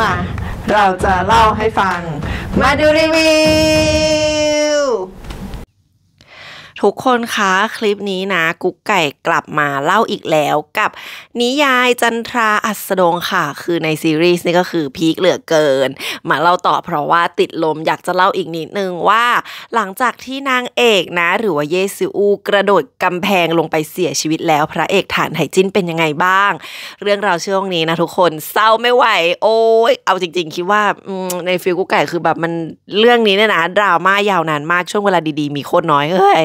มา เราจะเล่าให้ฟัง มาดูรีวิวทุกคนคะคลิปนี้นะกุ๊กไก่กลับมาเล่าอีกแล้วกับ นิยายจันทราอัสดงค่ะ คือในซีรีส์นี่ก็คือพีคเหลือเกินมาเล่าต่อเพราะว่าติดลมอยากจะเล่าอีกนิดนึงว่า หลังจากที่นางเอกนะ หรือว่าเยซูอูกระโดดกำแพงลงไปเสียชีวิตแล้ว พระเอกฐานไหจินเป็นยังไงบ้าง เรื่องราวช่วงนี้นะทุกคนเศร้าไม่ไหว โอ้ยเอาจริง ๆ คิดว่าในฟิลกุ๊กไก่ คือแบบมันเรื่องนี้เนี่ยนะดราม่ายาวนานมากช่วงเวลาดีๆมีโคตรน้อยเอ้ย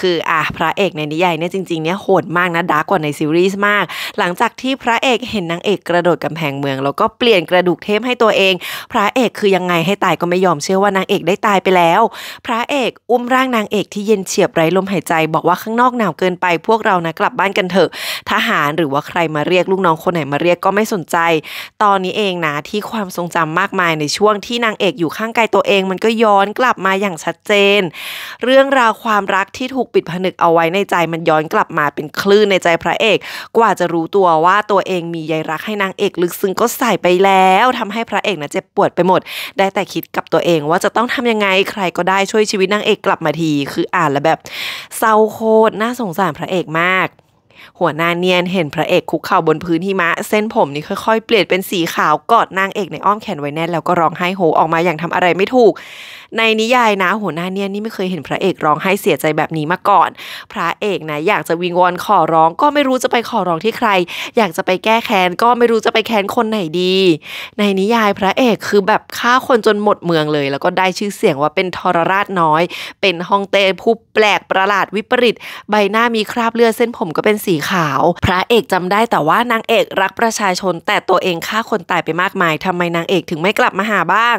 คืออ่ะพระเอกในนิยายเนี่ยจริงๆเนี่ยโหดมากนะดาร์กกว่าในซีรีส์มาก หลังจากที่พระเอกเห็นนางเอกกระโดดกำแพงเมือง แล้วก็เปลี่ยนกระดูกเทพให้ตัวเอง พระเอกคือยังไงให้ตายก็ไม่ยอมเชื่อว่านางเอกได้ตายไปแล้ว พระเอกอุ้มร่างนางเอกที่เย็นเฉียบไร้ลมหายใจบอกว่าข้างนอกหนาวเกินไปพวกเรานะกลับบ้านกันเถอะทหารหรือว่าใครมาเรียกลูกน้องคนไหนมาเรียกก็ไม่สนใจ ตอนนี้เองนะที่ความทรงจำมากมายในช่วงที่นางเอกอยู่ข้างกายตัวเองมันก็ย้อนกลับมาอย่างชัดเจน เรื่องราวความรักที่ถูกปิดผนึกเอาไว้ในใจมันย้อนกลับมาเป็นคลื่นในใจพระเอก กว่าจะรู้ตัวว่าตัวเองมีใยรักให้นางเอกลึกซึ้งก็ใส่ไปแล้ว ทำให้พระเอกนะเจ็บปวดไปหมด ได้แต่คิดกับตัวเองว่าจะต้องทำยังไงใครก็ได้ช่วยชีวิตนางเอกกลับมาที คืออ่านแล้วแบบ เศร้าโคตรน่าสงสารพระเอกมากหัวหน้าเนียนเห็นพระเอกคุกเข่าบนพื้นหิมะเส้นผมนี่ค่อยๆ เปลี่ยนเป็นสีขาวกอดนางเอกในอ้อมแขนไว้แน่นแล้วก็ร้องไห้โฮออกมาอย่างทำอะไรไม่ถูก ในนิยายนะหัวหน้าเนียนนี่ไม่เคยเห็นพระเอกร้องไห้เสียใจแบบนี้มาก่อน พระเอกนะอยากจะวิงวอนขอร้อง ก็ไม่รู้จะไปขอร้องที่ใคร อยากจะไปแก้แค้นก็ไม่รู้จะไปแค้นคนไหนดี ในนิยายพระเอกคือแบบฆ่าคนจนหมดเมืองเลย แล้วก็ได้ชื่อเสียงว่าเป็นทรราชน้อย เป็นฮองเต้ผู้แปลกประหลาดวิปริตใบหน้ามีคราบเลือดเส้นผมก็เป็นสีขาว พระเอกจำได้แต่ว่านางเอกรักประชาชนแต่ตัวเองฆ่าคนตายไปมากมาย ทำไมนางเอกถึงไม่กลับมาหาบ้าง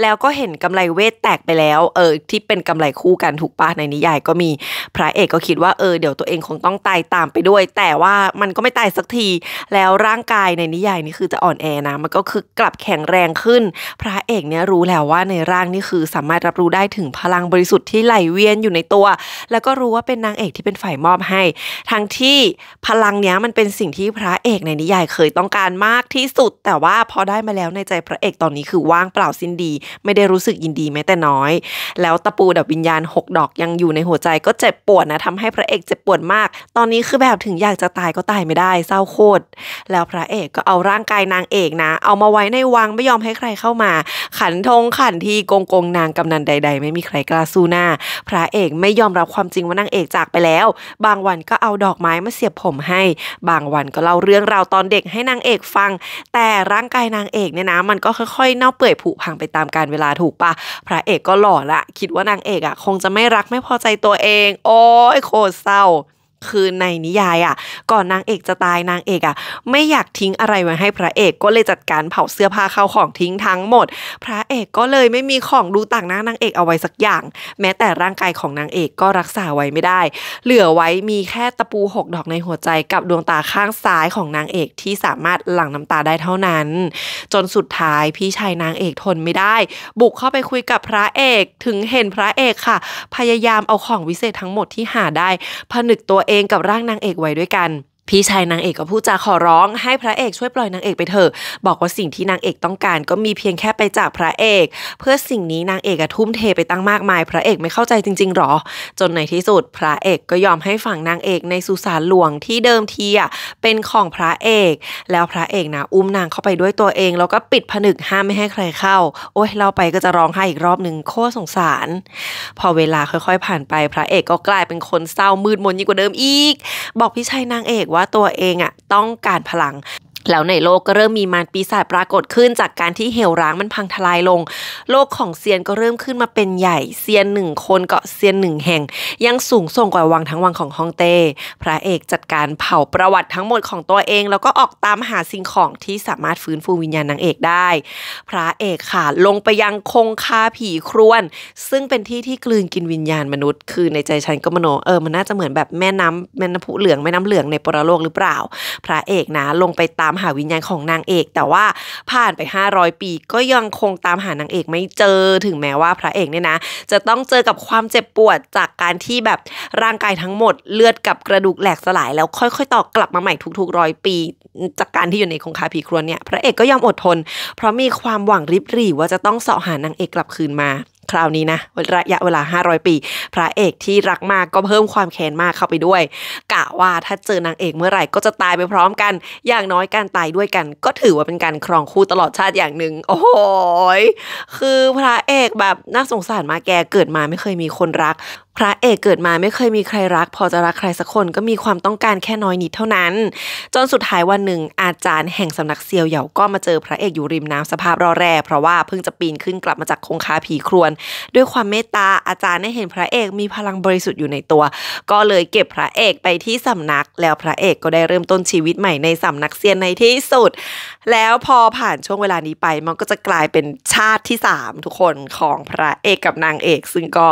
แล้วก็เห็นกำไรเวทแตกไปแล้ว เออที่เป็นกำไรคู่กันถูกปะในนิยายก็มี พระเอกก็คิดว่าเออเดี๋ยวตัวเองคงต้องตายตามไปด้วย แต่ว่ามันก็ไม่ตายสักทีแล้วร่างกายในนิยายนี่คือจะอ่อนแอนะมันก็คือกลับแข็งแรงขึ้น พระเอกเนี่ยรู้แล้วว่าในร่างนี่คือสามารถรับรู้ได้ถึงพลังบริสุทธิ์ที่ไหลเวียนอยู่ในตัว แล้วก็รู้ว่าเป็นนางเอกที่เป็นฝ่ายมอบให้ ทั้งที่พลังเนี้ยมันเป็นสิ่งที่พระเอกในนิยายเคยต้องการมากที่สุด แต่ว่าพอได้มาแล้วในใจพระเอกตอนนี้คือว่างเปล่าสิ้นดี ไม่ได้รู้สึกยินดีแม้แต่น้อย แล้วตะปูดับวิญญาณ6ดอกยังอยู่ในหัวใจก็เจ็บปวดนะทำให้พระเอกเจ็บปวดมาก ตอนนี้คือแบบถึงอยากจะตายก็ตายไม่ได้ เศร้าโคตรแล้วพระเอกก็เอาร่างกายนางเอกนะ เอามาไว้ในวังไม่ยอมให้ใครเข้ามา ขันธงขันทีโกงกงนางกำนันใด ๆไม่มีใครกล้าสู้หน้า พระเอกไม่ยอมรับความจริงว่านางเอกจากไปแล้ว บางวันก็เอาดอกไม้มาเสียบผมให้ บางวันก็เล่าเรื่องราวตอนเด็กให้นางเอกฟัง แต่ร่างกายนางเอกเนี่ยนะ มันก็ค่อยๆ เน่าเปื่อยผุพังไปตามการเวลาถูกปะพระเอกก็หล่อละ คิดว่านางเอกอะ่ะคงจะไม่รักไม่พอใจตัวเอง โอ้ยโคตรเศร้าคือในนิยายอะ่ะ ก่อนนางเอกจะตายนางเอกอะ่ะ ไม่อยากทิ้งอะไรไว้ให้พระเอกก็เลยจัดการเผาเสื้อผ้าเข้าของทิ้งทั้งหมด พระเอกก็เลยไม่มีของดูต่างหน้านางเอกเอาไว้สักอย่าง แม้แต่ร่างกายของนางเอกก็รักษาไว้ไม่ได้ เหลือไว้มีแค่ตะปูหกดอกในหัวใจกับดวงตาข้างซ้ายของนางเอกที่สามารถหลั่งน้ำตาได้เท่านั้น จนสุดท้ายพี่ชายนางเอกทนไม่ได้ บุกเข้าไปคุยกับพระเอกถึงเห็นพระเอกค่ะ พยายามเอาของวิเศษทั้งหมดที่หาได้ผนึกตัวเององกับร่างนางเอกไว้ด้วยกันพี่ชายนางเอกก็พูดจาขอร้องให้พระเอกช่วยปล่อยนางเอกไปเถอะบอกว่าสิ่งที่นางเอกต้องการก็มีเพียงแค่ไปจากพระเอก เพื่อสิ่งนี้นางเอกทุ่มเทไปตั้งมากมายพระเอกไม่เข้าใจจริงๆ หรอ จน ในที่สุดพระเอกก็ยอมให้ฝั่งนางเอกในสุสานหลวงที่เดิมทีอะเป็นของพระเอก แล้วพระเอกนะอุ้มนางเข้าไปด้วยตัวเอง แล้วก็ปิดผนึกห้ามไม่ให้ใครเข้าโอ้ยเราไปก็จะร้องไห้อีกรอบหนึ่งโคตรสงสาร พอเวลาค่อยๆผ่านไปพระเอกก็กลายเป็นคนเศร้ามืดมนยิ่งกว่าเดิมอีก บอกพี่ชายนางเอกว่าตัวเองอะต้องการพลังแล้วในโลกก็เริ่มมีมารปีศาจปรากฏขึ้นจากการที่เหวร้างมันพังทลายลง โลกของเซียนก็เริ่มขึ้นมาเป็นใหญ่เซียนหนึ่งคนเกาะเซียนหนึ่งแห่ง ยังสูงส่งกว่าวังทั้งวังของฮองเต้พระเอกจัดการเผาประวัติทั้งหมดของตัวเองแล้วก็ออกตามหาสิ่งของที่สามารถฟื้นฟูวิญญาณนางเอกได้ พระเอกค่ะลงไปยังคงคาผีครวน ซึ่งเป็นที่ที่กลืนกินวิญญาณมนุษย์คือในใจฉันก็มโนเออมันน่าจะเหมือนแบบแม่น้ำแม่น้ำผุเหลืองแม่น้ำเหลืองในปรโลกหรือเปล่า พระเอกนะลงไปตามหาวิญญาณของนางเอกแต่ว่าผ่านไป 500 ปีก็ยังคงตามหานางเอกไม่เจอถึงแม้ว่าพระเอกเนี่ยนะ จะต้องเจอกับความเจ็บปวดจากการที่แบบร่างกายทั้งหมด เลือดกับกระดูกแหลกสลาย แล้วค่อยๆ ต่อกลับมาใหม่ทุกๆร้อยปี จากการที่อยู่ในคงคาผีครวนเนี่ย พระเอกก็ยอมอดทน เพราะมีความหวังริบหรี่ว่าจะต้องเสาะหานางเอกกลับคืนมาคราวนี้นะระยะเวลา 500 ปี พระเอกที่รักมากก็เพิ่มความแค้นมากเข้าไปด้วย กะว่าถ้าเจอนางเอกเมื่อไหร่ก็จะตายไปพร้อมกันอย่างน้อยการตายด้วยกัน ก็ถือว่าเป็นการครองคู่ตลอดชาติอย่างหนึ่ง โอ้โห คือพระเอกแบบน่าสงสารมาแกเกิดมาไม่เคยมีคนรักพระเอกเกิดมาไม่เคยมีใครรัก พอจะรักใครสักคนก็มีความต้องการแค่น้อยนิดเท่านั้น จนสุดท้ายวันหนึ่ง อาจารย์แห่งสำนักเซียวเหยาก็มาเจอพระเอกอยู่ริมน้ำสภาพรอแร่เพราะว่าเพิ่งจะปีนขึ้นกลับมาจากคงคาผีครวนด้วยความเมตตาอาจารย์ได้เห็นพระเอกมีพลังบริสุทธิ์อยู่ในตัว ก็เลยเก็บพระเอกไปที่สำนัก แล้วพระเอกก็ได้เริ่มต้นชีวิตใหม่ในสำนักเซียนในที่สุด แล้วพอผ่านช่วงเวลานี้ไป มันก็จะกลายเป็นชาติที่ 3 ทุกคนของพระเอกกับนางเอกซึ่งก็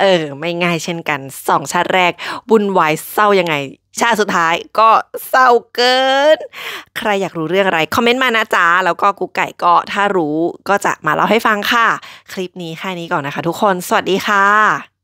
เออไม่ง่ายๆเช่นกัน สองชาติแรก บุญวายเศร้ายังไง ชาติสุดท้ายก็เศร้าเกิน ใครอยากรู้เรื่องอะไร คอมเมนต์มานะจ๊ะ แล้วก็กูไก่ก็ถ้ารู้ ก็จะมาเล่าให้ฟังค่ะ คลิปนี้แค่นี้ก่อนนะคะทุกคนสวัสดีค่ะ